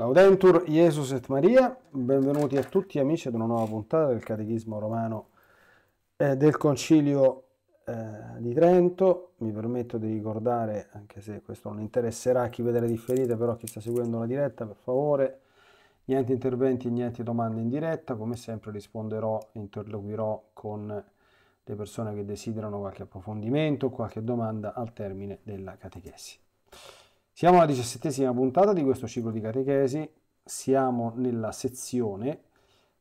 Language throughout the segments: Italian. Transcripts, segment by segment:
Laudentur Jesus et Maria, benvenuti a tutti amici ad una nuova puntata del Catechismo Romano eh, del Concilio eh, di Trento. Mi permetto di ricordare, anche se questo non interesserà a chi vede le differite, però chi sta seguendo la diretta, per favore, niente interventi, niente domande in diretta, come sempre risponderò, e interloquirò con le persone che desiderano qualche approfondimento, qualche domanda al termine della catechesi. Siamo alla diciassettesima puntata di questo ciclo di catechesi, siamo nella sezione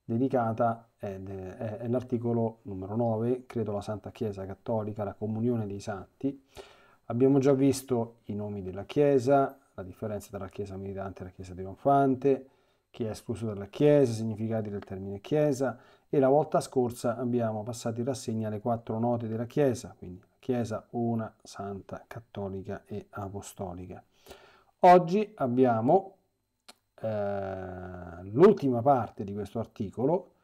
dedicata all'articolo eh, numero 9, credo la Santa Chiesa Cattolica, la comunione dei santi. Abbiamo già visto i nomi della Chiesa, la differenza tra la Chiesa militante e la Chiesa trionfante, chi è escluso dalla Chiesa, i significati del termine Chiesa e la volta scorsa abbiamo passato in rassegna le quattro note della Chiesa, quindi Chiesa una, santa, cattolica e apostolica. Oggi abbiamo eh, l'ultima parte di questo articolo,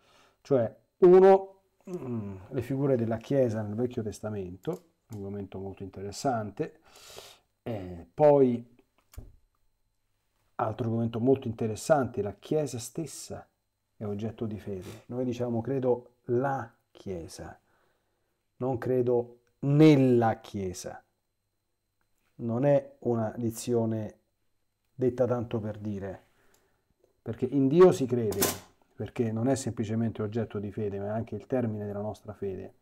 cioè uno, mh, mm, le figure della Chiesa nel Vecchio Testamento, un argomento molto interessante, eh, poi altro argomento molto interessante, la Chiesa stessa è oggetto di fede. Noi diciamo credo la Chiesa, non credo nella Chiesa. Non è una dizione detta tanto per dire, perché in Dio si crede, perché non è semplicemente oggetto di fede, ma è anche il termine della nostra fede,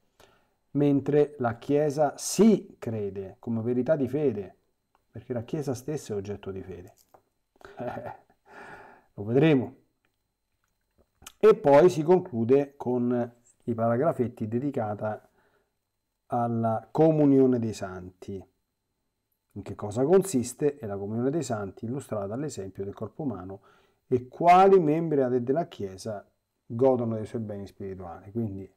mentre la Chiesa si crede come verità di fede, perché la Chiesa stessa è oggetto di fede. Lo vedremo. E poi si conclude con i paragrafetti dedicata alla comunione dei santi in che cosa consiste e la comunione dei santi illustrata all'esempio del corpo umano e quali membri della Chiesa godono dei suoi beni spirituali. Quindi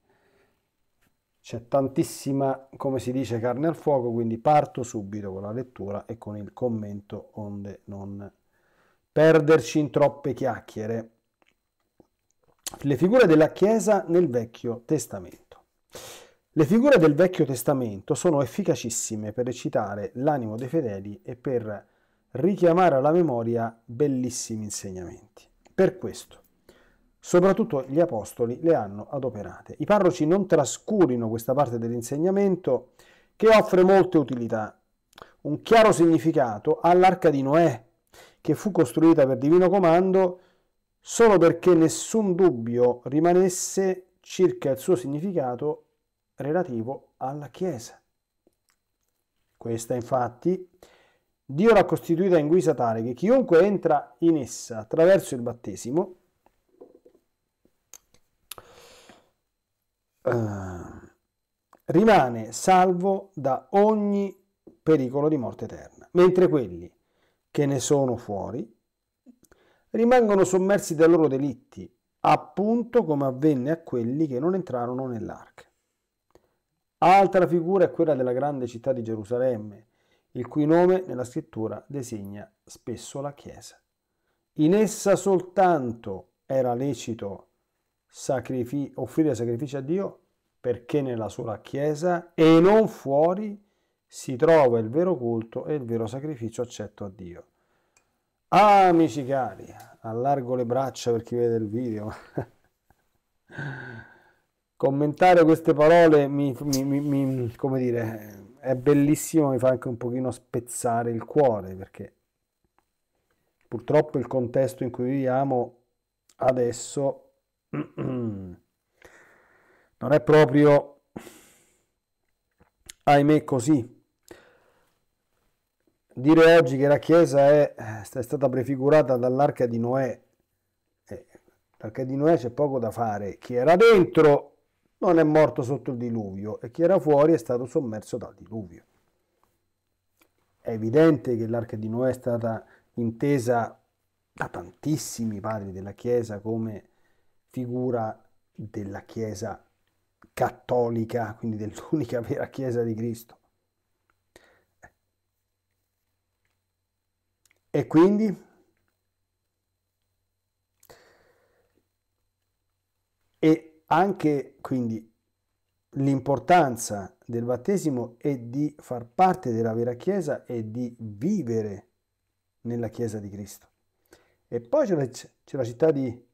c'è tantissima, come si dice, carne al fuoco, quindi parto subito con la lettura e con il commento onde non perderci in troppe chiacchiere. Le figure della Chiesa nel Vecchio Testamento. Le figure del Vecchio Testamento sono efficacissime per eccitare l'animo dei fedeli e per richiamare alla memoria bellissimi insegnamenti. Per questo, soprattutto gli apostoli le hanno adoperate. I parroci non trascurino questa parte dell'insegnamento che offre molte utilità. Un chiaro significato all'arca di Noè, che fu costruita per divino comando solo perché nessun dubbio rimanesse circa il suo significato relativo alla Chiesa. Questa infatti Dio l'ha costituita in guisa tale che chiunque entra in essa attraverso il battesimo eh, rimane salvo da ogni pericolo di morte eterna, mentre quelli che ne sono fuori rimangono sommersi dai loro delitti, appunto come avvenne a quelli che non entrarono nell'arca. Altra figura è quella della grande città di Gerusalemme, il cui nome nella scrittura designa spesso la Chiesa. In essa soltanto era lecito sacrifi- offrire sacrifici a Dio perché nella sola Chiesa e non fuori si trova il vero culto e il vero sacrificio accetto a Dio. Ah, amici cari, allargo le braccia per chi vede il video. commentare queste parole mi, mi, mi, come dire, è bellissimo, mi fa anche un pochino spezzare il cuore perché purtroppo il contesto in cui viviamo adesso non è proprio, ahimè, così. Dire oggi che la Chiesa è, è stata prefigurata dall'arca di Noè, eh, l'arca di Noè c'è poco da fare, chi era dentro non è morto sotto il diluvio e chi era fuori è stato sommerso dal diluvio. È evidente che l'arca di Noè è stata intesa da tantissimi padri della Chiesa come figura della Chiesa cattolica, quindi dell'unica vera Chiesa di Cristo. E quindi e anche quindi l'importanza del battesimo è di far parte della vera Chiesa e di vivere nella Chiesa di Cristo. E poi c'è la, c'è la città di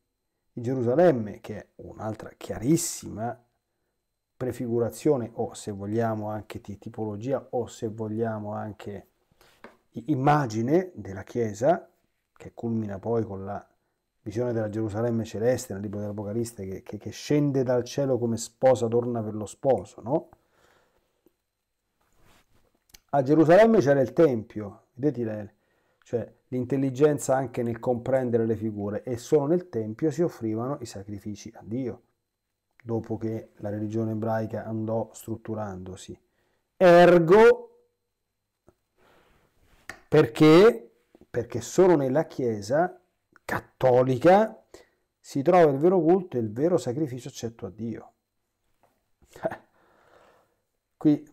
Gerusalemme, che è un'altra chiarissima prefigurazione o se vogliamo anche di tipologia o se vogliamo anche immagine della Chiesa, che culmina poi con la visione della Gerusalemme celeste nel libro dell'Apocalisse che, che, che, scende dal cielo come sposa torna per lo sposo, no? A Gerusalemme c'era il Tempio, vedete le, cioè l'intelligenza anche nel comprendere le figure e solo nel Tempio si offrivano i sacrifici a Dio, dopo che la religione ebraica andò strutturandosi. Ergo, perché? Perché solo nella Chiesa cattolica si trova il vero culto e il vero sacrificio accetto a Dio. Eh, qui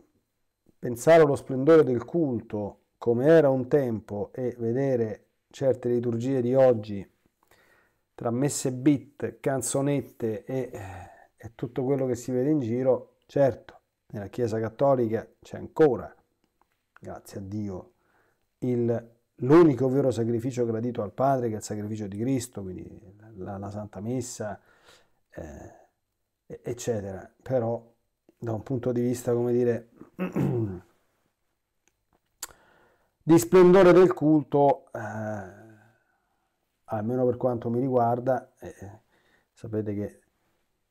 pensare allo splendore del culto come era un tempo e vedere certe liturgie di oggi tra messe bit, canzonette e, eh, e tutto quello che si vede in giro, certo, nella Chiesa Cattolica c'è ancora, grazie a Dio, il l'unico vero sacrificio gradito al Padre, che è il sacrificio di Cristo, quindi la, la Santa Messa, eh, eccetera. Però da un punto di vista, come dire, di splendore del culto, eh, almeno per quanto mi riguarda, eh, sapete che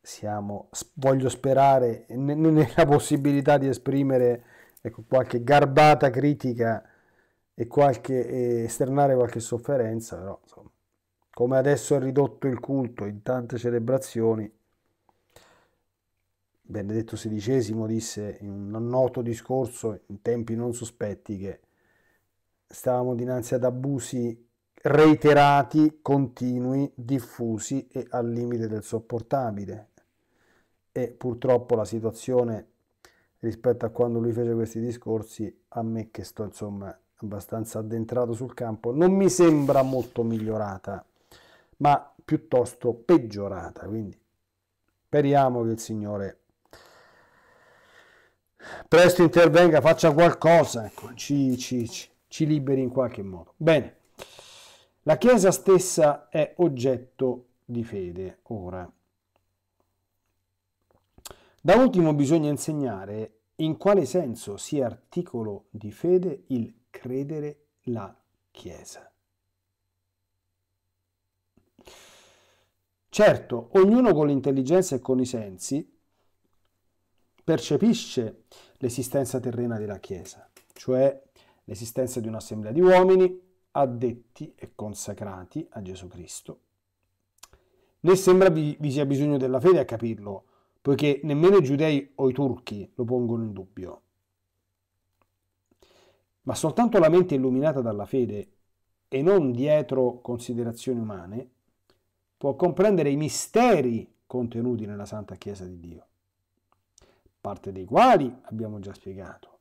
siamo, voglio sperare nella possibilità di esprimere ecco, qualche garbata critica e, qualche, e esternare qualche sofferenza, però insomma, come adesso è ridotto il culto in tante celebrazioni, Benedetto XVI disse in un noto discorso in tempi non sospetti che stavamo dinanzi ad abusi reiterati, continui, diffusi e al limite del sopportabile. E purtroppo la situazione rispetto a quando lui fece questi discorsi, a me che sto insomma abbastanza addentrato sul campo, non mi sembra molto migliorata, ma piuttosto peggiorata. Quindi speriamo che il Signore presto intervenga, faccia qualcosa, ecco, ci, ci, ci, ci liberi in qualche modo. Bene, la Chiesa stessa è oggetto di fede ora. Da ultimo bisogna insegnare in quale senso sia articolo di fede il credere la Chiesa. Certo, ognuno con l'intelligenza e con i sensi percepisce l'esistenza terrena della Chiesa, cioè l'esistenza di un'assemblea di uomini addetti e consacrati a Gesù Cristo. Né sembra vi, vi sia bisogno della fede a capirlo, poiché nemmeno i giudei o i turchi lo pongono in dubbio ma soltanto la mente illuminata dalla fede e non dietro considerazioni umane può comprendere i misteri contenuti nella Santa Chiesa di Dio, parte dei quali abbiamo già spiegato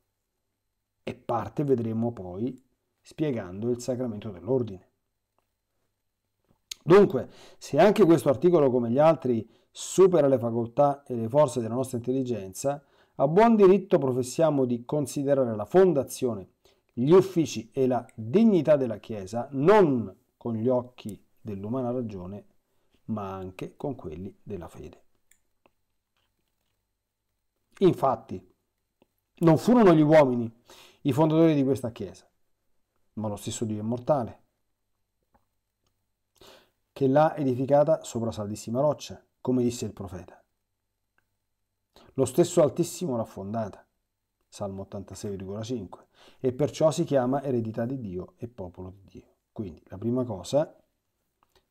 e parte vedremo poi spiegando il sacramento dell'ordine. Dunque, se anche questo articolo, come gli altri, supera le facoltà e le forze della nostra intelligenza, a buon diritto professiamo di considerare la fondazione gli uffici e la dignità della Chiesa non con gli occhi dell'umana ragione, ma anche con quelli della fede. Infatti, non furono gli uomini i fondatori di questa Chiesa, ma lo stesso Dio immortale, che l'ha edificata sopra saldissima roccia, come disse il profeta. Lo stesso Altissimo l'ha fondata. Salmo 86,5, e perciò si chiama eredità di Dio e popolo di Dio. Quindi la prima cosa,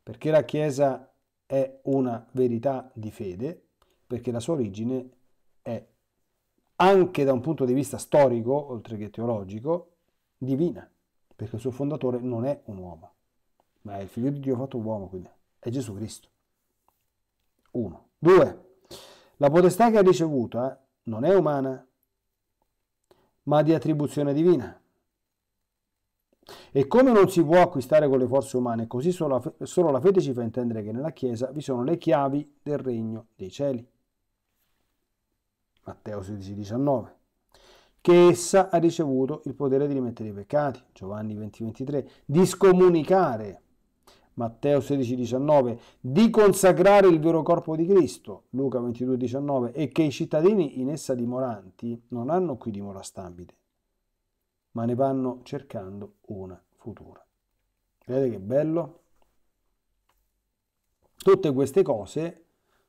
perché la Chiesa è una verità di fede, perché la sua origine è, anche da un punto di vista storico, oltre che teologico, divina, perché il suo fondatore non è un uomo, ma è il figlio di Dio fatto uomo, quindi è Gesù Cristo. 1. 2. La potestà che ha ricevuta eh, non è umana, ma di attribuzione divina. E come non si può acquistare con le forze umane, così solo la, fede, solo la fede ci fa intendere che nella Chiesa vi sono le chiavi del regno dei cieli. Matteo 16,19 che essa ha ricevuto il potere di rimettere i peccati, Giovanni 20,23, di scomunicare Matteo 16,19, di consacrare il vero corpo di Cristo, Luca 22,19, e che i cittadini in essa dimoranti non hanno qui dimora stabile, ma ne vanno cercando una futura. Vedete che bello? Tutte queste cose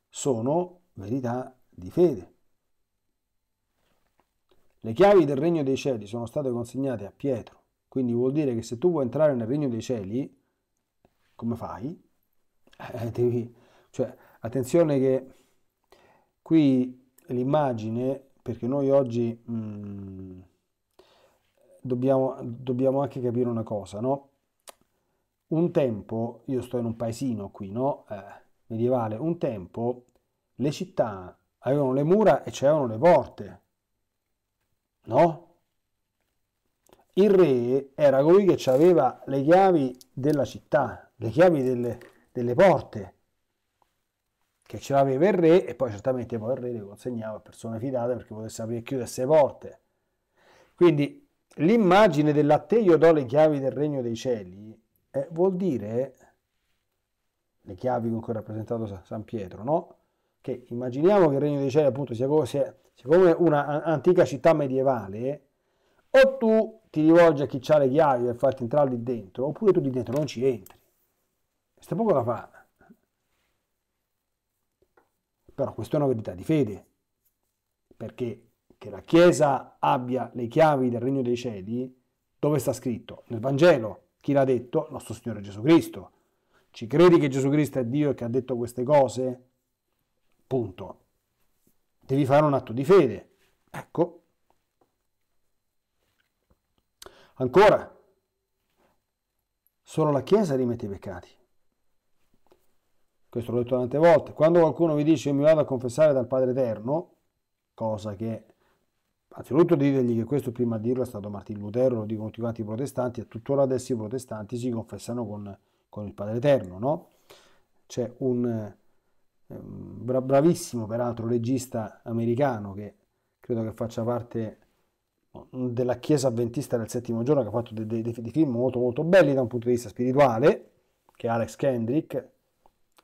sono verità di fede. Le chiavi del regno dei cieli sono state consegnate a Pietro, quindi vuol dire che se tu vuoi entrare nel regno dei cieli, come fai? Eh, eh, devi, cioè, attenzione che qui l'immagine, perché noi oggi mh, mm, dobbiamo, dobbiamo anche capire una cosa, no? Un tempo, io sto in un paesino qui, no? Eh, medievale, un tempo le città avevano le mura e c'erano le porte, no? Il re era colui che aveva le chiavi della città, le chiavi delle, delle porte che ce l'aveva il re e poi certamente poi il re le consegnava a persone fidate perché potesse aprire e chiudere sei porte. Quindi l'immagine dell'atte io do le chiavi del regno dei cieli eh, vuol dire le chiavi con cui è rappresentato San Pietro, no? Che immaginiamo che il regno dei cieli appunto sia, sia, sia come un'antica città medievale, o tu ti rivolgi a chi ha le chiavi per farti entrare lì dentro, oppure tu lì dentro non ci entri. Sta poco la fa. Però questa è una verità di fede, perché che la Chiesa abbia le chiavi del regno dei cieli, dove sta scritto? Nel Vangelo. Chi l'ha detto? Il nostro Signore Gesù Cristo. Ci credi che Gesù Cristo è Dio e che ha detto queste cose? Punto. Devi fare un atto di fede. Ecco. Ancora, solo la Chiesa rimette i peccati questo l'ho detto tante volte, quando qualcuno vi dice io mi vado a confessare dal Padre Eterno, cosa che, anzitutto ditegli che questo prima a dirlo è stato Martin Lutero, lo dicono tutti quanti i protestanti, e tuttora adesso i protestanti si confessano con, con il Padre Eterno, no? C'è un ehm, bra bravissimo, peraltro, regista americano che credo che faccia parte della Chiesa avventista del settimo giorno, che ha fatto dei, dei, dei film molto molto belli da un punto di vista spirituale, che è Alex Kendrick,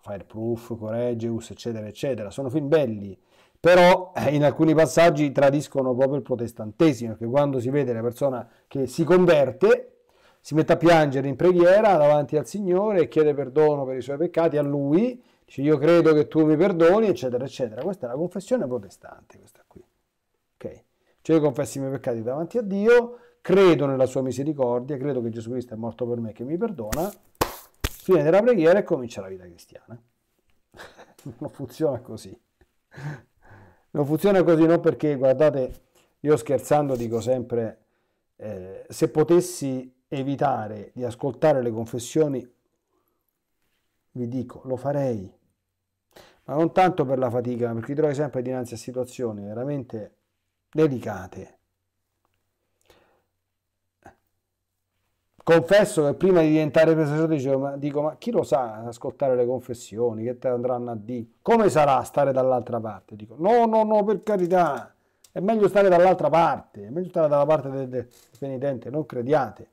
Fireproof, Coregeus, eccetera, eccetera. Sono film belli, però eh, in alcuni passaggi tradiscono proprio il protestantesimo, perché quando si vede la persona che si converte, si mette a piangere in preghiera davanti al Signore e chiede perdono per i suoi peccati a Lui, dice io credo che tu mi perdoni, eccetera, eccetera. Questa è la confessione protestante, questa qui. Ok? Cioè io confesso i miei peccati davanti a Dio, credo nella sua misericordia, credo che Gesù Cristo è morto per me e che mi perdona, fine della preghiera e comincia la vita cristiana. non funziona così. Non funziona così non perché, guardate, io scherzando dico sempre, eh, se potessi evitare di ascoltare le confessioni, vi dico, lo farei. Ma non tanto per la fatica, perché ti trovi sempre dinanzi a situazioni veramente delicate, Confesso che prima di diventare presentatore dicevo, ma, dico, ma chi lo sa ascoltare le confessioni, che te andranno a dire? Come sarà stare dall'altra parte? Dico, no, no, no, per carità, è meglio stare dall'altra parte, è meglio stare dalla parte del, del penitente, non crediate.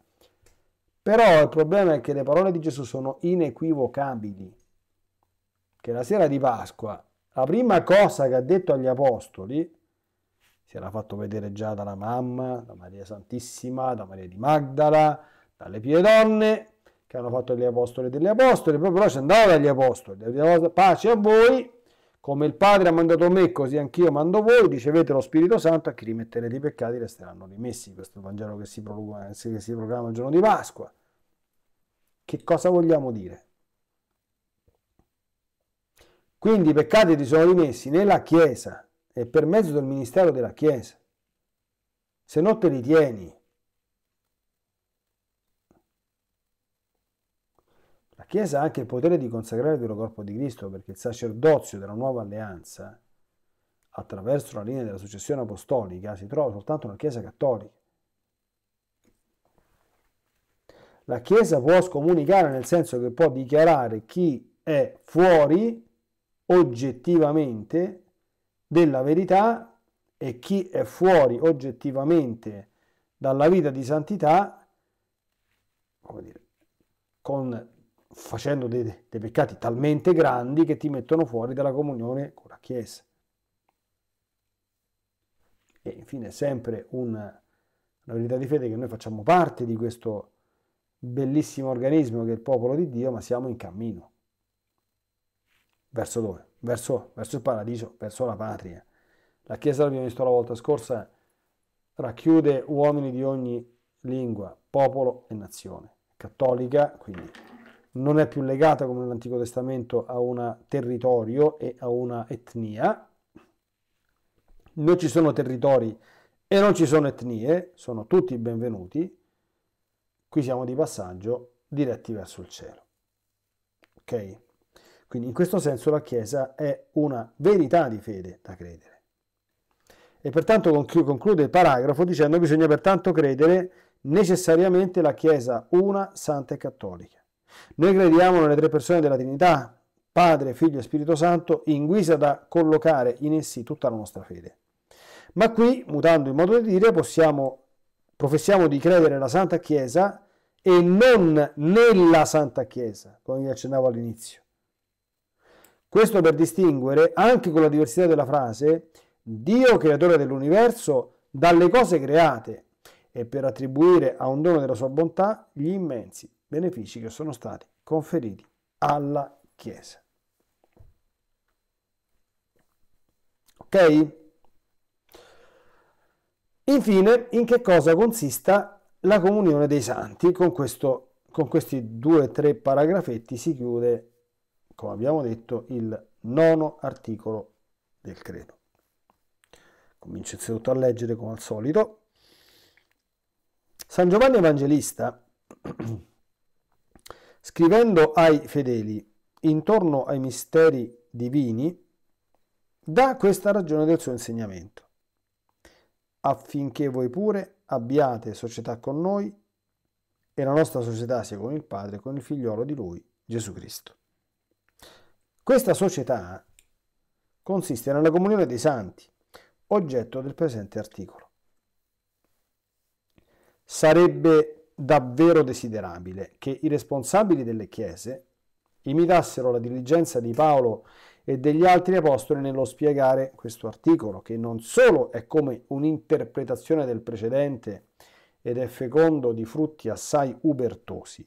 Però il problema è che le parole di Gesù sono inequivocabili, che la sera di Pasqua, la prima cosa che ha detto agli apostoli, si era fatto vedere già dalla mamma, da Maria Santissima, da Maria di Magdala, dalle pie donne che hanno fatto gli apostoli degli apostoli, proprio però ci andava dagli apostoli, pace a voi, come il Padre ha mandato me, così anch'io mando voi, ricevete lo Spirito Santo, a chi rimetterete i peccati resteranno rimessi, questo Vangelo che si, proclama, che si proclama il giorno di Pasqua. Che cosa vogliamo dire? Quindi i peccati ti sono rimessi nella Chiesa e per mezzo del ministero della Chiesa. Se non te li tieni, Chiesa ha anche il potere di consacrare il vero corpo di Cristo perché il sacerdozio della nuova alleanza, attraverso la linea della successione apostolica, si trova soltanto nella Chiesa cattolica. La Chiesa può scomunicare nel senso che può dichiarare chi è fuori oggettivamente della verità e chi è fuori oggettivamente dalla vita di santità, come dire, con facendo dei, dei peccati talmente grandi che ti mettono fuori dalla comunione con la Chiesa. E infine è sempre una, una verità di fede che noi facciamo parte di questo bellissimo organismo che è il popolo di Dio, ma siamo in cammino. Verso dove? Verso, verso il paradiso, verso la patria. La Chiesa, l'abbiamo visto la volta scorsa, racchiude uomini di ogni lingua, popolo e nazione. Cattolica, quindi non è più legata come nell'Antico Testamento a un territorio e a una etnia. Non ci sono territori e non ci sono etnie, sono tutti benvenuti. Qui siamo di passaggio diretti verso il cielo. Ok? Quindi in questo senso la Chiesa è una verità di fede da credere. E pertanto conclude il paragrafo dicendo che bisogna pertanto credere necessariamente la Chiesa una, santa e cattolica noi crediamo nelle tre persone della Trinità, Padre, Figlio e Spirito Santo, in guisa da collocare in essi tutta la nostra fede. Ma qui, mutando il modo di dire, possiamo, professiamo di credere nella Santa Chiesa e non nella Santa Chiesa, come vi accennavo all'inizio. Questo per distinguere, anche con la diversità della frase, Dio creatore dell'universo dalle cose create e per attribuire a un dono della sua bontà gli immensi benefici che sono stati conferiti alla Chiesa. Ok? Infine, in che cosa consista la comunione dei santi? Con, questo, con questi due o tre paragrafetti si chiude, come abbiamo detto, il nono articolo del credo. Comincio innanzitutto a leggere come al solito. San Giovanni Evangelista scrivendo ai fedeli intorno ai misteri divini, dà questa ragione del suo insegnamento, affinché voi pure abbiate società con noi e la nostra società sia con il Padre con il figliolo di Lui, Gesù Cristo. Questa società consiste nella comunione dei santi, oggetto del presente articolo. Sarebbe davvero desiderabile che i responsabili delle chiese imitassero la diligenza di Paolo e degli altri apostoli nello spiegare questo articolo, che non solo è come un'interpretazione del precedente ed è fecondo di frutti assai ubertosi,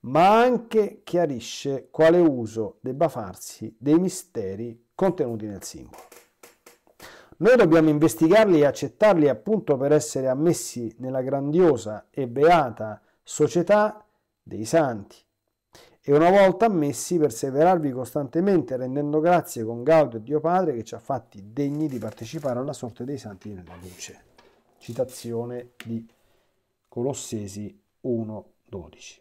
ma anche chiarisce quale uso debba farsi dei misteri contenuti nel simbolo. Noi dobbiamo investigarli e accettarli appunto per essere ammessi nella grandiosa e beata società dei santi. E una volta ammessi, perseverarvi costantemente rendendo grazie con Gaudio e Dio Padre che ci ha fatti degni di partecipare alla sorte dei santi nella luce. Citazione di Colossesi 1.12.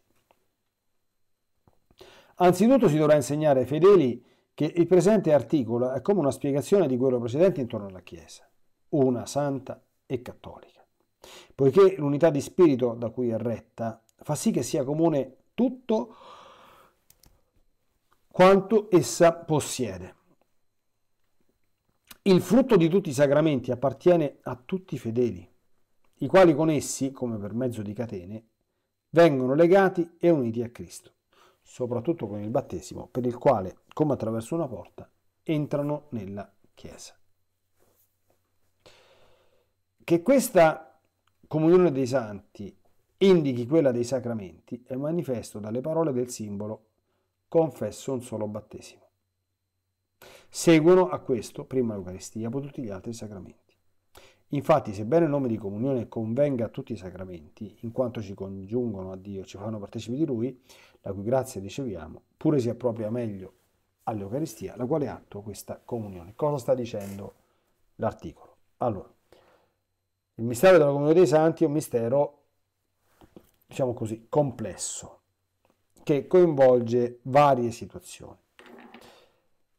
Anzitutto si dovrà insegnare ai fedeli che il presente articolo è come una spiegazione di quello precedente intorno alla Chiesa, una santa e cattolica, poiché l'unità di spirito da cui è retta fa sì che sia comune tutto quanto essa possiede. Il frutto di tutti i sacramenti appartiene a tutti i fedeli, i quali con essi, come per mezzo di catene, vengono legati e uniti a Cristo, soprattutto con il battesimo, per il quale come attraverso una porta, entrano nella Chiesa. Che questa comunione dei santi indichi quella dei sacramenti è manifesto dalle parole del simbolo confesso un solo battesimo. Seguono a questo prima l'Eucaristia, poi tutti gli altri sacramenti. Infatti, sebbene il nome di comunione convenga a tutti i sacramenti, in quanto ci congiungono a Dio, ci fanno partecipi di Lui, la cui grazia riceviamo, pure si appropria meglio all'Eucaristia, la quale attua questa comunione. Cosa sta dicendo l'articolo? Allora, il mistero della comunione dei santi è un mistero, diciamo così, complesso, che coinvolge varie situazioni.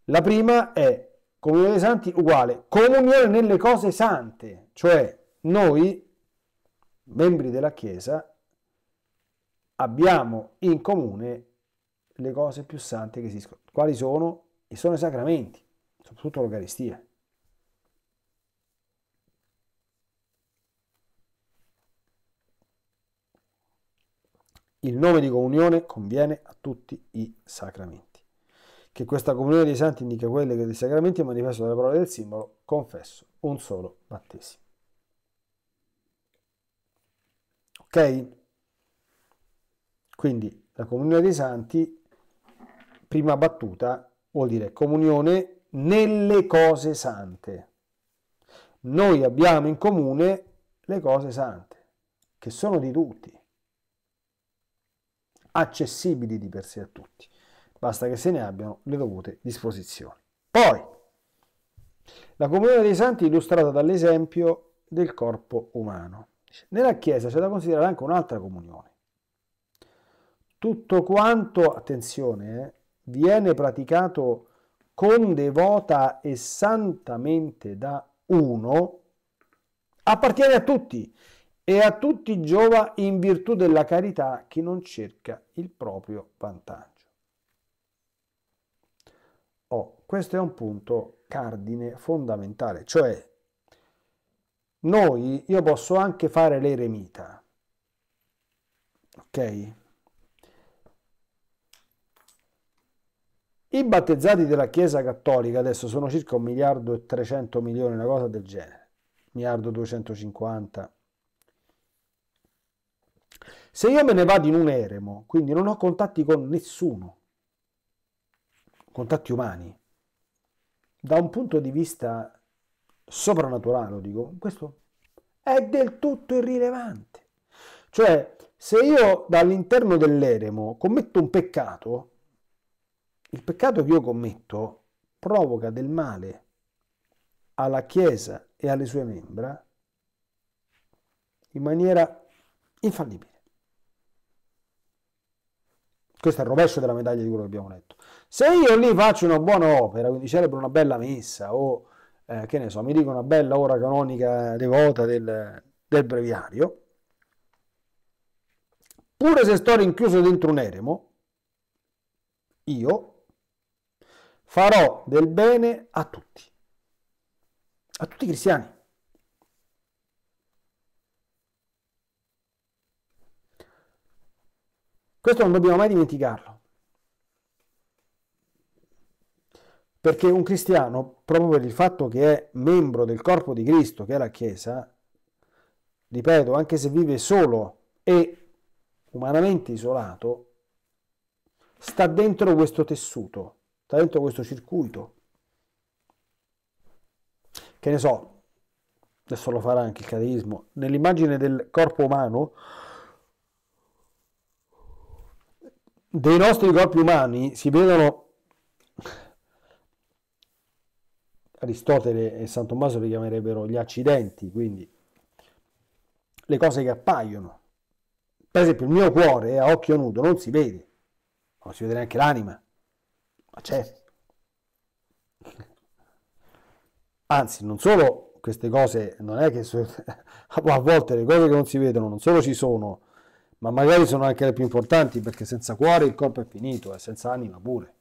La prima è comunione dei santi uguale comunione nelle cose sante, cioè noi, membri della Chiesa, abbiamo in comune le cose più sante che esistono. Quali sono? E sono i sacramenti, soprattutto l'Eucaristia. Il nome di comunione conviene a tutti i sacramenti. Che questa comunione dei santi indica quelle che dei sacramenti è manifesto dalle parole del simbolo, confesso un solo battesimo. Ok? Quindi la comunione dei santi prima battuta vuol dire comunione nelle cose sante. Noi abbiamo in comune le cose sante, che sono di tutti, accessibili di per sé a tutti, basta che se ne abbiano le dovute disposizioni. Poi, la comunione dei santi illustrata dall'esempio del corpo umano. Nella Chiesa c'è da considerare anche un'altra comunione. Tutto quanto, attenzione, eh, viene praticato con devota e santamente da uno, appartiene a tutti e a tutti giova in virtù della carità chi non cerca il proprio vantaggio. Oh, questo è un punto cardine fondamentale, cioè noi, io posso anche fare l'eremita, ok? I battezzati della Chiesa Cattolica adesso sono circa 1 miliardo e 300 milioni, una cosa del genere, 1 miliardo 250. Se io me ne vado in un eremo, quindi non ho contatti con nessuno, contatti umani, da un punto di vista soprannaturale, lo dico, questo è del tutto irrilevante. Cioè, se io dall'interno dell'eremo commetto un peccato, il peccato che io commetto provoca del male alla Chiesa e alle sue membra in maniera infallibile. Questo è il rovescio della medaglia di quello che abbiamo letto. Se io lì faccio una buona opera, quindi celebro una bella messa o eh, che ne so, mi dico una bella ora canonica devota del, del breviario, pure se sto rinchiuso dentro un eremo, io farò del bene a tutti, a tutti i cristiani. Questo non dobbiamo mai dimenticarlo, perché un cristiano, proprio per il fatto che è membro del corpo di Cristo, che è la Chiesa, ripeto, anche se vive solo e umanamente isolato, sta dentro questo tessuto da dentro questo circuito. Che ne so, adesso lo farà anche il cateismo, nell'immagine del corpo umano, dei nostri corpi umani si vedono, Aristotele e San Tommaso li chiamerebbero gli accidenti, quindi le cose che appaiono. Per esempio il mio cuore a occhio nudo non si vede, non si vede neanche l'anima ma c'è. Anzi, non solo queste cose, non è che a volte le cose che non si vedono non solo ci sono, ma magari sono anche le più importanti perché senza cuore il corpo è finito e senza anima pure.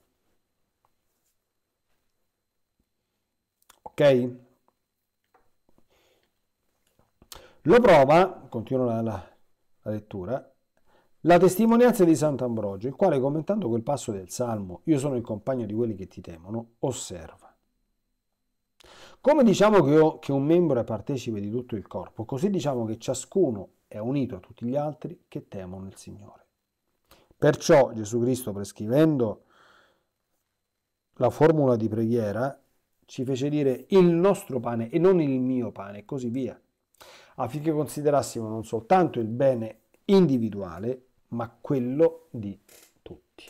Ok? Lo prova, continua la, la, la lettura, la testimonianza di Sant'Ambrogio, il quale commentando quel passo del Salmo, io sono il compagno di quelli che ti temono, osserva. Come diciamo che, ho, che un membro è partecipe di tutto il corpo, così diciamo che ciascuno è unito a tutti gli altri che temono il Signore. Perciò Gesù Cristo, prescrivendo la formula di preghiera, ci fece dire il nostro pane e non il mio pane e così via, affinché considerassimo non soltanto il bene individuale, ma quello di tutti.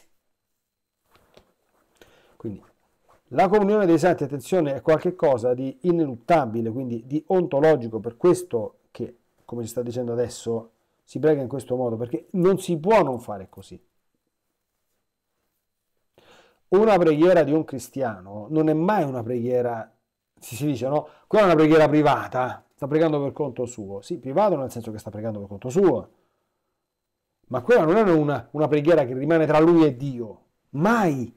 Quindi la comunione dei santi, attenzione, è qualcosa di ineluttabile, quindi di ontologico, per questo che, come si sta dicendo adesso, si prega in questo modo, perché non si può non fare così. Una preghiera di un cristiano non è mai una preghiera, si dice no, quella è una preghiera privata, sta pregando per conto suo. Sì, privato nel senso che sta pregando per conto suo, ma quella non è una, una preghiera che rimane tra lui e Dio, mai.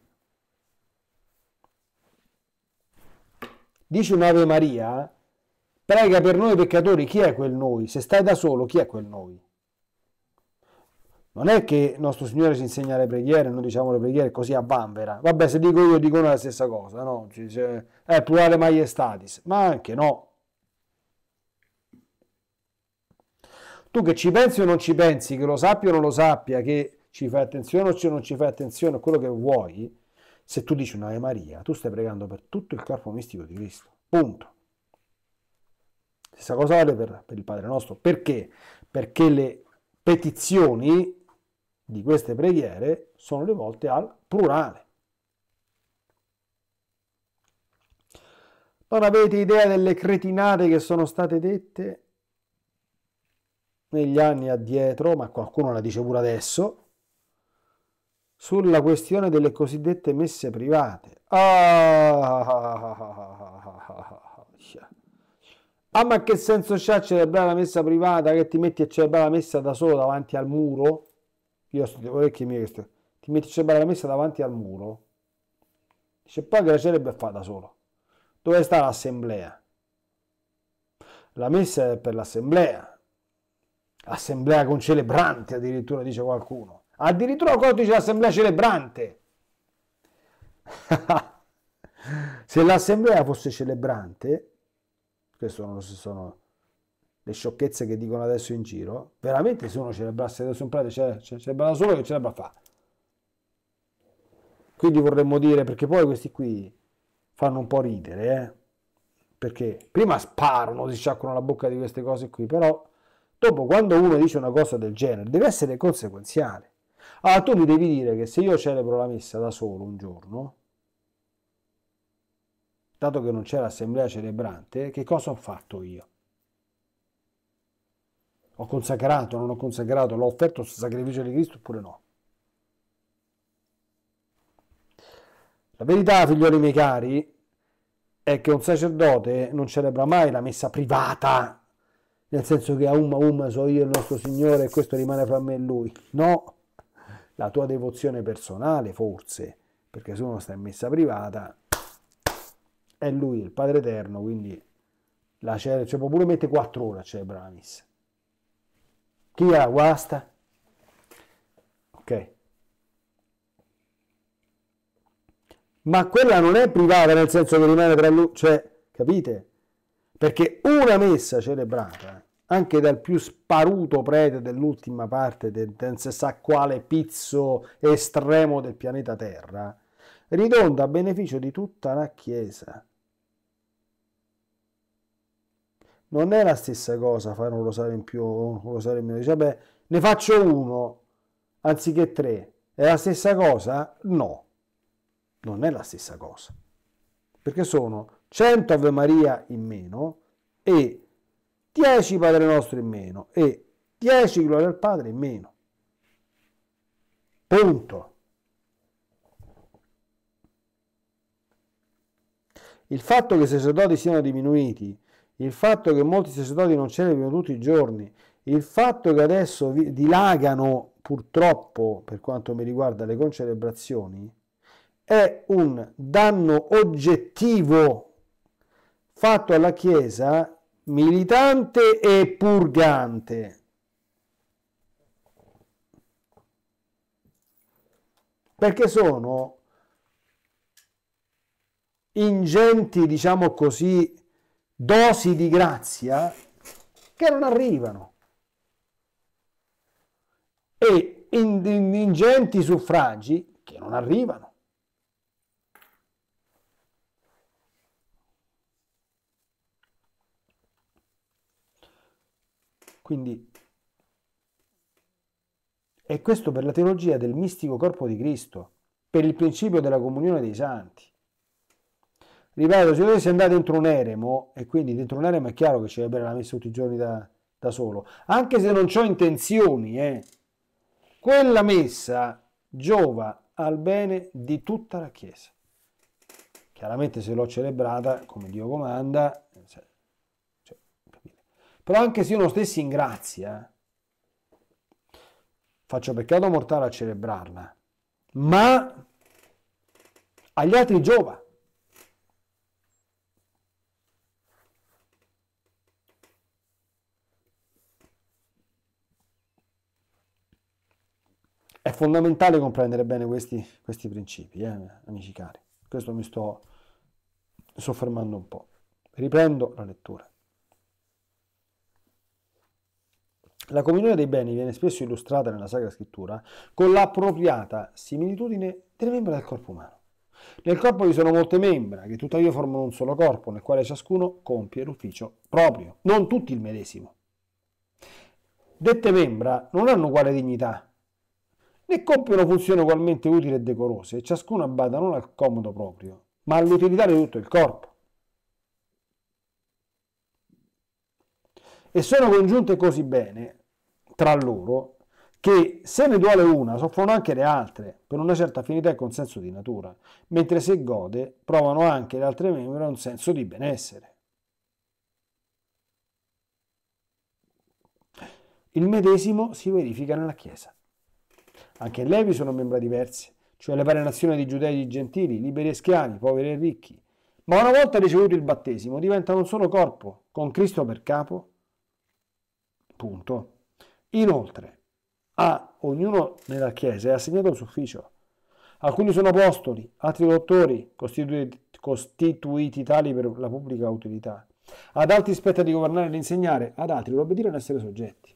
Dice un'Ave Maria, prega per noi peccatori, chi è quel noi? Se stai da solo, chi è quel noi? Non è che il nostro Signore ci insegna le preghiere, noi diciamo le preghiere così a bambera. Vabbè, se dico io, dicono la stessa cosa, no? Cioè, è eh, plurale maiestatis, ma anche no. Tu che ci pensi o non ci pensi, che lo sappia o non lo sappia, che ci fai attenzione o non ci fai attenzione a quello che vuoi, se tu dici un'Ave Maria, tu stai pregando per tutto il corpo mistico di Cristo. Punto. Stessa cosa vale per, per il Padre nostro. Perché? Perché le petizioni di queste preghiere sono rivolte al plurale. Non avete idea delle cretinate che sono state dette negli anni addietro, ma qualcuno la dice pure adesso, sulla questione delle cosiddette messe private. Ah, ah, ah, ma che senso c'ha celebrare la messa privata che ti metti a celebrare la messa da solo davanti al muro? Io sto orecchie mie questo. Ti metti a celebrare la messa davanti al muro? Dice poi che la celebra fa da solo. Dove sta l'assemblea? La messa è per l'assemblea assemblea con celebrante addirittura dice qualcuno. Addirittura qualcuno dice l'assemblea celebrante. Se l'assemblea fosse celebrante, queste sono, sono, le sciocchezze che dicono adesso in giro, veramente se uno celebrasse adesso un prete, ce, cioè, cioè, celebra da solo che celebra fa. Quindi vorremmo dire, perché poi questi qui fanno un po' ridere, eh? perché prima sparano, si sciacquano la bocca di queste cose qui, però Dopo, quando uno dice una cosa del genere, deve essere conseguenziale. allora ah, tu mi devi dire che se io celebro la messa da solo un giorno, dato che non c'è l'assemblea celebrante, che cosa ho fatto io? Ho consacrato, non ho consacrato, l'ho offerto sul sacrificio di Cristo oppure no? La verità, figlioli miei cari, è che un sacerdote non celebra mai la messa privata nel senso che a umma umma so io il nostro Signore e questo rimane fra me e Lui. No, la tua devozione personale forse, perché se uno sta in messa privata è Lui, il Padre Eterno, quindi la cera, cioè può cioè, pure mettere quattro ore a celebrare la messa. Chi la guasta? Ok. Ma quella non è privata nel senso che rimane tra lui, cioè, capite? Perché una messa celebrata anche dal più sparuto prete dell'ultima parte del non si sa quale pizzo estremo del pianeta Terra, ridonda a beneficio di tutta la Chiesa. Non è la stessa cosa fare un rosario in più o un rosario in meno. Dice, vabbè, ne faccio uno anziché tre. È la stessa cosa? No, non è la stessa cosa. Perché sono 100 Ave Maria in meno e 10 Padre nostro in meno e 10 gloria al Padre in meno. Punto. Il fatto che i sacerdoti siano diminuiti, il fatto che molti sacerdoti non celebrino tutti i giorni, il fatto che adesso dilagano purtroppo, per quanto mi riguarda, le concelebrazioni, è un danno oggettivo fatto alla Chiesa militante e purgante. Perché sono ingenti, diciamo così, dosi di grazia che non arrivano e ingenti suffragi che non arrivano. Quindi è questo per la teologia del mistico corpo di Cristo, per il principio della comunione dei santi. Ripeto, se dovessi andare dentro un eremo, e quindi dentro un eremo è chiaro che ci deve la messa tutti i giorni da, da solo, anche se non ho intenzioni, eh, quella messa giova al bene di tutta la Chiesa. Chiaramente se l'ho celebrata, come Dio comanda, però anche se uno stessi grazia eh, faccio peccato mortale a celebrarla, ma agli altri giova. È fondamentale comprendere bene questi, questi principi, eh, amici cari. Questo mi sto soffermando un po'. Riprendo la lettura. La comunione dei beni viene spesso illustrata nella Sacra Scrittura con l'appropriata similitudine delle membra del corpo umano. Nel corpo vi sono molte membra, che tuttavia formano un solo corpo, nel quale ciascuno compie l'ufficio proprio, non tutti il medesimo. Dette membra non hanno uguale dignità, né compiono funzioni ugualmente utili e decorose, e ciascuna bada non al comodo proprio, ma all'utilità di tutto il corpo. E sono congiunte così bene tra loro che se ne duole una soffrono anche le altre per una certa affinità e consenso di natura, mentre se gode provano anche le altre membre un senso di benessere. Il medesimo si verifica nella Chiesa. Anche in lei vi sono membra diverse, cioè le varie nazioni di giudei e di gentili, liberi e schiavi, poveri e ricchi. Ma una volta ricevuto il battesimo diventano un solo corpo, con Cristo per capo. Punto. Inoltre, a ognuno nella Chiesa è assegnato un ufficio. Alcuni sono apostoli, altri dottori, costituiti, costituiti tali per la pubblica utilità. Ad altri spetta di governare e di insegnare, ad altri l'obbedire e essere soggetti.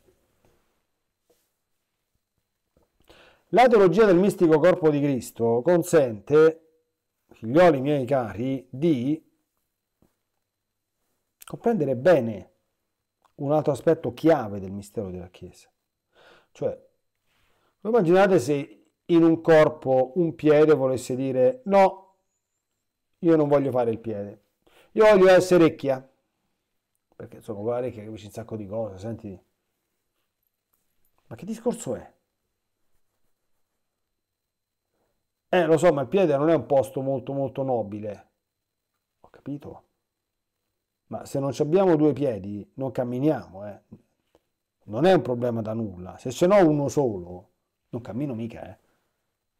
La teologia del mistico corpo di Cristo consente, figlioli miei cari, di comprendere bene un altro aspetto chiave del mistero della Chiesa. Cioè, immaginate se in un corpo un piede volesse dire no, io non voglio fare il piede, io voglio essere orecchia, perché sono insomma con che capisci un sacco di cose, senti. Ma che discorso è? Eh, lo so, ma il piede non è un posto molto molto nobile. Ho capito ma se non abbiamo due piedi non camminiamo, eh. non è un problema da nulla, se ce n'ho uno solo non cammino mica, eh.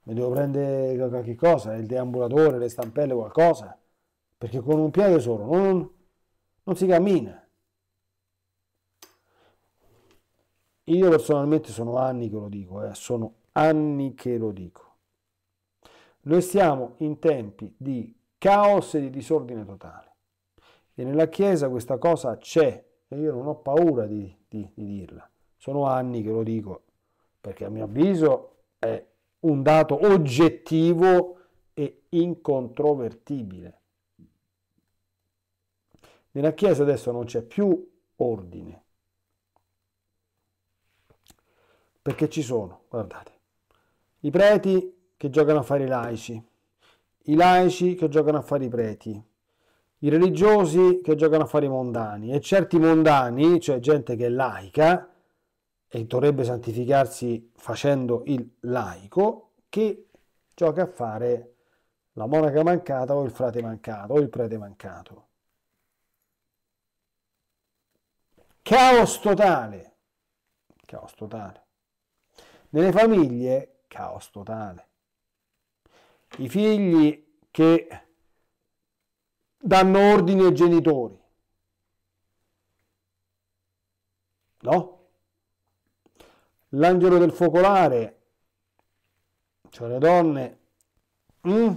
mi devo prendere qualche cosa, il deambulatore, le stampelle, qualcosa, perché con un piede solo non, non si cammina. Io personalmente sono anni che lo dico, eh, sono anni che lo dico. Noi stiamo in tempi di caos e di disordine totale. E nella Chiesa questa cosa c'è e io non ho paura di, di, di dirla. Sono anni che lo dico perché a mio avviso è un dato oggettivo e incontrovertibile. Nella Chiesa adesso non c'è più ordine, perché ci sono, guardate, i preti che giocano a fare i laici, i laici che giocano a fare i preti, i religiosi che giocano a fare i mondani e certi mondani, cioè gente che è laica e dovrebbe santificarsi facendo il laico, che gioca a fare la monaca mancata o il frate mancato o il prete mancato. Caos totale, caos totale. Nelle famiglie, caos totale. I figli che danno ordini ai genitori. No? L'angelo del focolare, cioè le donne, mm?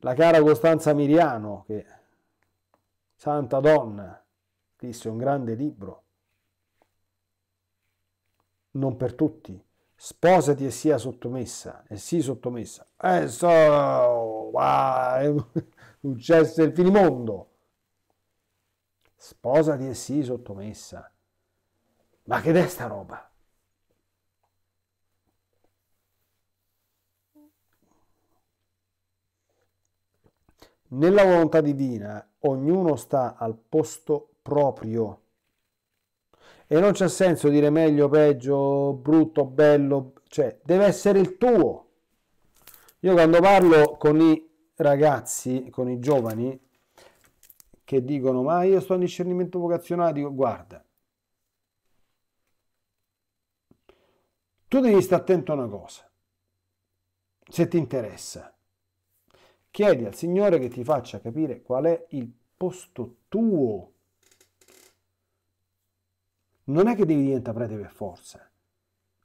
la cara Costanza Miriano, che santa donna, scrisse un grande libro, non per tutti, sposati e sia sottomessa, e si sottomessa. Eh, so, ah, è successo il finimondo. Sposati e si sottomessa. Ma che è sta roba? Nella volontà divina ognuno sta al posto proprio e non c'è senso dire meglio, peggio, brutto, bello, cioè deve essere il tuo. Io quando parlo con i ragazzi, con i giovani, che dicono ma io sto in discernimento vocazionale, dico guarda, tu devi stare attento a una cosa, se ti interessa, chiedi al Signore che ti faccia capire qual è il posto tuo non è che devi diventare prete per forza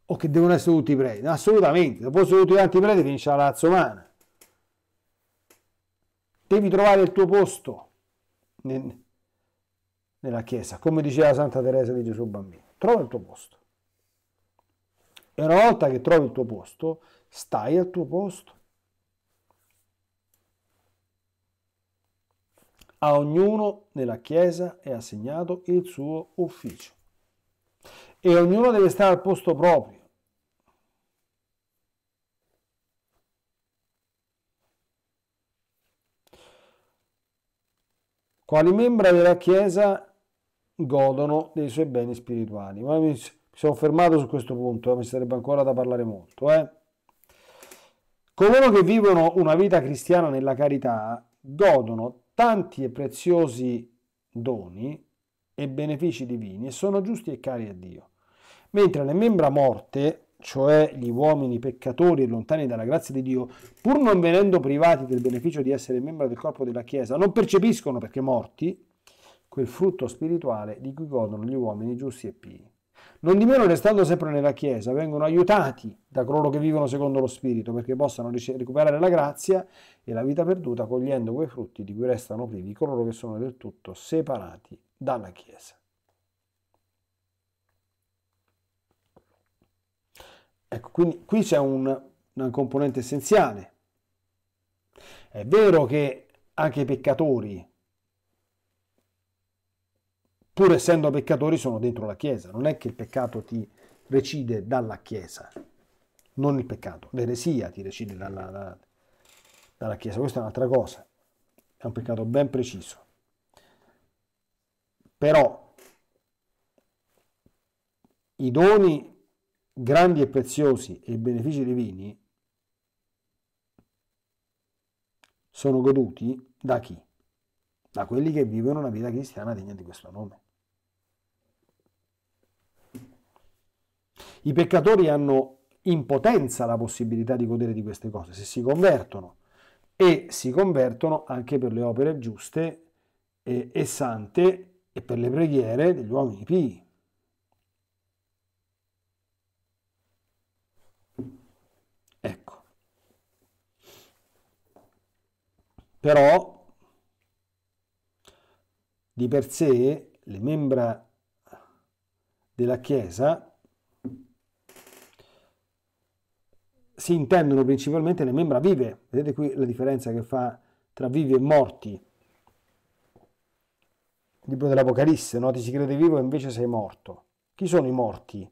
o che devono essere tutti preti, assolutamente, dopo fossero tutti tanti preti finisce la razza umana. Devi trovare il tuo posto nel, nella Chiesa, come diceva Santa Teresa di Gesù Bambino, trova il tuo posto. E una volta che trovi il tuo posto, stai al tuo posto. A ognuno nella Chiesa è assegnato il suo ufficio e ognuno deve stare al posto proprio. Quali membra della Chiesa godono dei suoi beni spirituali? Ma mi sono fermato su questo punto, eh, mi sarebbe ancora da parlare molto. Eh. Coloro che vivono una vita cristiana nella carità godono tanti e preziosi doni e benefici divini e sono giusti e cari a Dio mentre le membra morte, cioè gli uomini peccatori e lontani dalla grazia di Dio, pur non venendo privati del beneficio di essere membra del corpo della Chiesa, non percepiscono perché morti quel frutto spirituale di cui godono gli uomini giusti e pii. Non di meno, restando sempre nella Chiesa, vengono aiutati da coloro che vivono secondo lo Spirito, perché possano recuperare la grazia e la vita perduta, cogliendo quei frutti di cui restano privi coloro che sono del tutto separati dalla Chiesa. Ecco, quindi qui c'è un, una componente essenziale. È vero che anche i peccatori, pur essendo peccatori, sono dentro la Chiesa. Non è che il peccato ti recide dalla Chiesa, non il peccato, l'eresia ti recide dalla, dalla, dalla Chiesa. Questa è un'altra cosa, è un peccato ben preciso. Però i doni grandi e preziosi e i benefici divini sono goduti da chi? Da quelli che vivono una vita cristiana degna di questo nome. I peccatori hanno in potenza la possibilità di godere di queste cose se si convertono e si convertono anche per le opere giuste e, e sante e per le preghiere degli uomini pii. però di per sé le membra della Chiesa si intendono principalmente le membra vive. Vedete qui la differenza che fa tra vivi e morti. Il libro dell'Apocalisse, no? ti si crede vivo e invece sei morto. Chi sono i morti?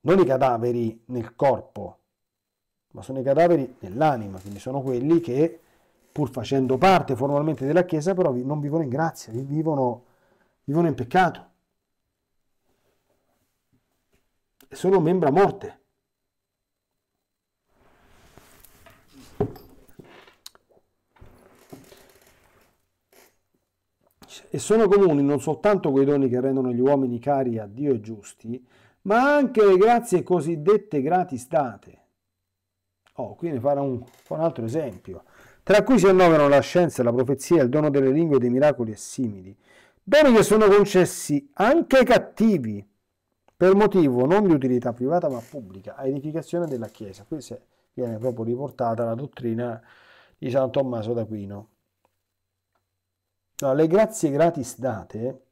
Non i cadaveri nel corpo, ma sono i cadaveri nell'anima, quindi sono quelli che pur facendo parte formalmente della Chiesa, però non vivono in grazia, vivono, vivono in peccato. Sono membra morte. E sono comuni non soltanto quei doni che rendono gli uomini cari a Dio e giusti, ma anche le grazie cosiddette gratis date. Oh, qui ne farò un, un altro esempio tra cui si annoverano la scienza, la profezia, il dono delle lingue, dei miracoli e simili. Doni che sono concessi anche ai cattivi, per motivo non di utilità privata ma pubblica, a edificazione della Chiesa. Questa viene proprio riportata la dottrina di San Tommaso d'Aquino. No, le grazie gratis date,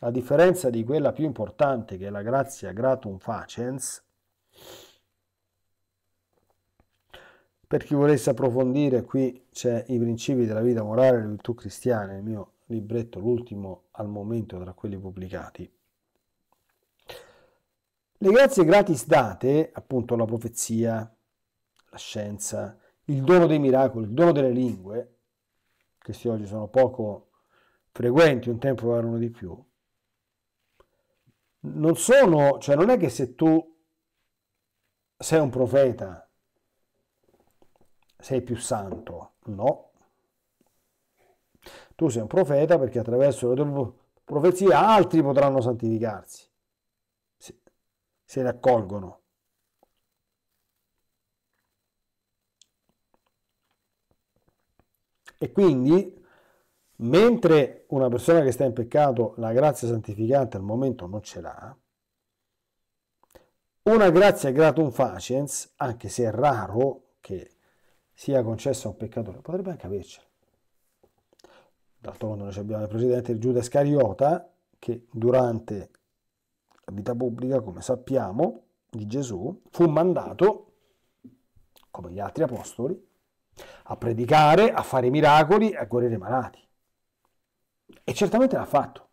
a differenza di quella più importante che è la grazia gratum facens, per chi volesse approfondire, qui c'è i principi della vita morale e le virtù cristiane, il mio libretto, l'ultimo al momento tra quelli pubblicati. Le grazie gratis date, appunto la profezia, la scienza, il dono dei miracoli, il dono delle lingue, questi oggi sono poco frequenti, un tempo erano di più, non sono, cioè non è che se tu sei un profeta sei più santo. No. Tu sei un profeta perché attraverso la tua profezia altri potranno santificarsi, se ne accolgono. E quindi, mentre una persona che sta in peccato la grazia santificante al momento non ce l'ha, una grazia gratum facens, anche se è raro che sia concesso a un peccatore, potrebbe anche avercela. D'altronde noi abbiamo il presidente Giuda Scariota che durante la vita pubblica, come sappiamo, di Gesù fu mandato, come gli altri apostoli, a predicare, a fare miracoli, a guarire i malati. E certamente l'ha fatto.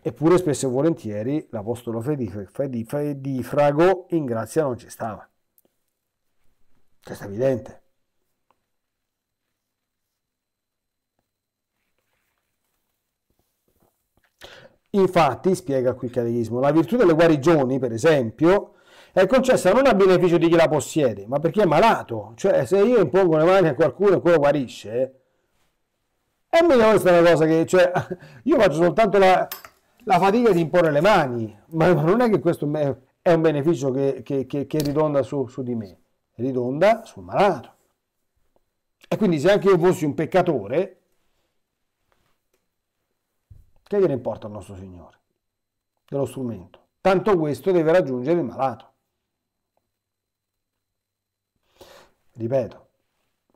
Eppure spesso e volentieri l'apostolo Fedifrago in grazia non ci stava. Questo è evidente. Infatti, spiega qui il catechismo, la virtù delle guarigioni, per esempio, è concessa non a beneficio di chi la possiede, ma per chi è malato. Cioè, se io impongo le mani a qualcuno e quello guarisce, è meglio questa è una cosa che... Cioè, io faccio soltanto la, la fatica di imporre le mani, ma non è che questo è un beneficio che, che, che, che ridonda su, su di me ridonda sul malato. E quindi se anche io fossi un peccatore, che gliene importa al nostro Signore dello strumento? Tanto questo deve raggiungere il malato. Ripeto,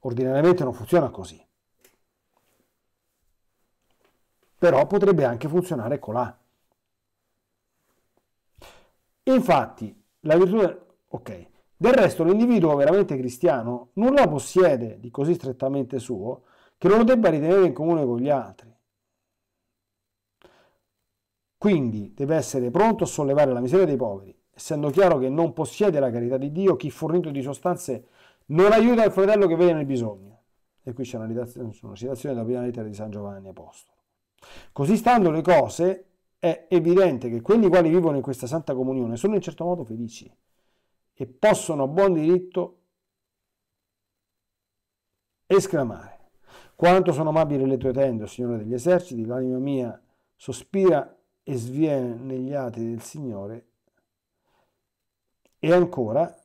ordinariamente non funziona così. Però potrebbe anche funzionare colà. Infatti, la virtù... Ok, del resto l'individuo veramente cristiano nulla possiede di così strettamente suo che non lo debba ritenere in comune con gli altri. Quindi deve essere pronto a sollevare la miseria dei poveri, essendo chiaro che non possiede la carità di Dio chi fornito di sostanze non aiuta il fratello che vede nel bisogno. E qui c'è una, una citazione della prima lettera di San Giovanni Apostolo. Così stando le cose, è evidente che quelli quali vivono in questa santa comunione sono in certo modo felici e possono a buon diritto esclamare quanto sono amabili le tue tende, Signore degli eserciti, l'anima mia sospira e sviene negli ati del Signore. E ancora,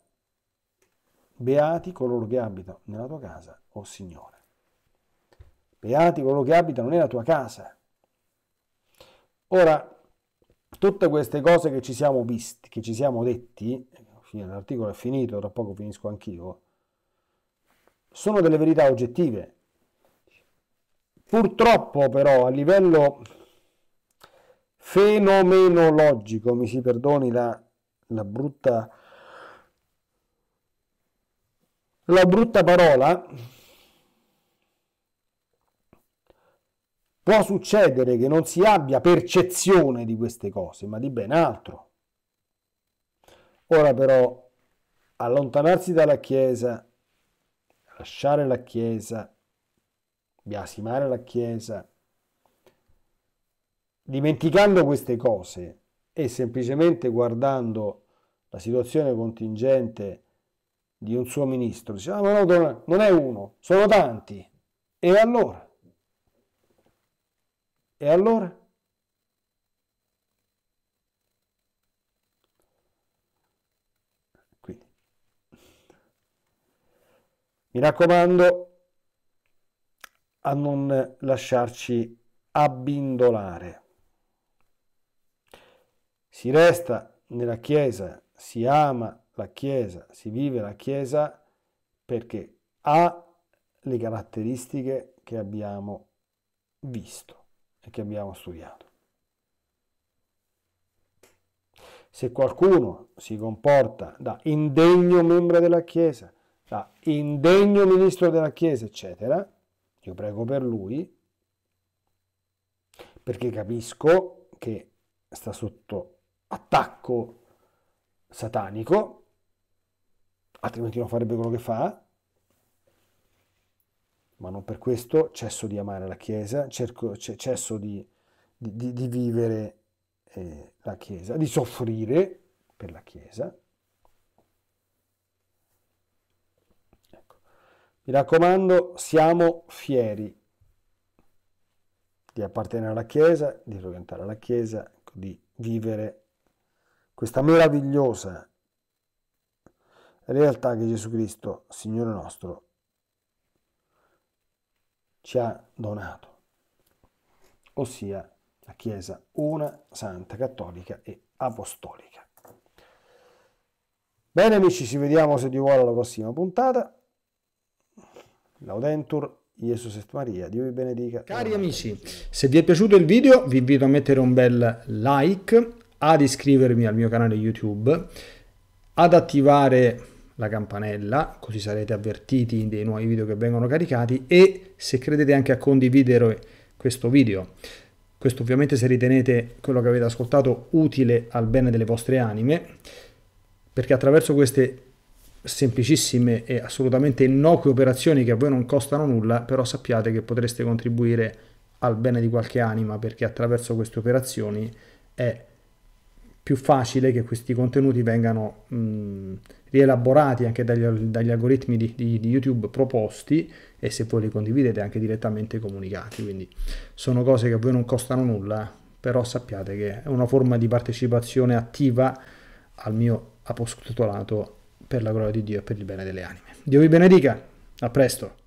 beati coloro che abitano nella tua casa, o oh Signore. Beati coloro che abitano nella tua casa. Ora, tutte queste cose che ci siamo visti, che ci siamo detti, l'articolo è finito, tra poco finisco anch'io, sono delle verità oggettive. Purtroppo però a livello fenomenologico, mi si perdoni la, la brutta la brutta parola può succedere che non si abbia percezione di queste cose, ma di ben altro. Ora però allontanarsi dalla Chiesa, lasciare la Chiesa, biasimare la Chiesa, dimenticando queste cose e semplicemente guardando la situazione contingente di un suo ministro, dice, ah, ma no, non è uno, sono tanti. E allora? E allora? Mi raccomando a non lasciarci abbindolare. Si resta nella Chiesa, si ama la Chiesa, si vive la Chiesa perché ha le caratteristiche che abbiamo visto e che abbiamo studiato. Se qualcuno si comporta da indegno membro della Chiesa, cioè, indegno ministro della Chiesa, eccetera, io prego per lui, perché capisco che sta sotto attacco satanico, altrimenti non farebbe quello che fa, ma non per questo cesso di amare la Chiesa, cerco, cesso di, di, di, di vivere eh, la Chiesa, di soffrire per la Chiesa. Mi raccomando, siamo fieri di appartenere alla Chiesa, di frequentare la Chiesa, di vivere questa meravigliosa realtà che Gesù Cristo, Signore nostro, ci ha donato, ossia la Chiesa una, santa, cattolica e apostolica. Bene amici, ci vediamo se Dio vuole alla prossima puntata. Laudentur Jesus est Maria, Dio vi benedica. Cari amici, se vi è piaciuto il video vi invito a mettere un bel like, ad iscrivervi al mio canale YouTube, ad attivare la campanella, così sarete avvertiti dei nuovi video che vengono caricati e se credete anche a condividere questo video. Questo ovviamente se ritenete quello che avete ascoltato utile al bene delle vostre anime, perché attraverso queste semplicissime e assolutamente innocue operazioni che a voi non costano nulla, però sappiate che potreste contribuire al bene di qualche anima perché attraverso queste operazioni è più facile che questi contenuti vengano mh, rielaborati anche dagli, dagli algoritmi di, di, di, YouTube proposti e se voi li condividete anche direttamente comunicati. Quindi sono cose che a voi non costano nulla, però sappiate che è una forma di partecipazione attiva al mio apostolato per la gloria di Dio e per il bene delle anime. Dio vi benedica, a presto.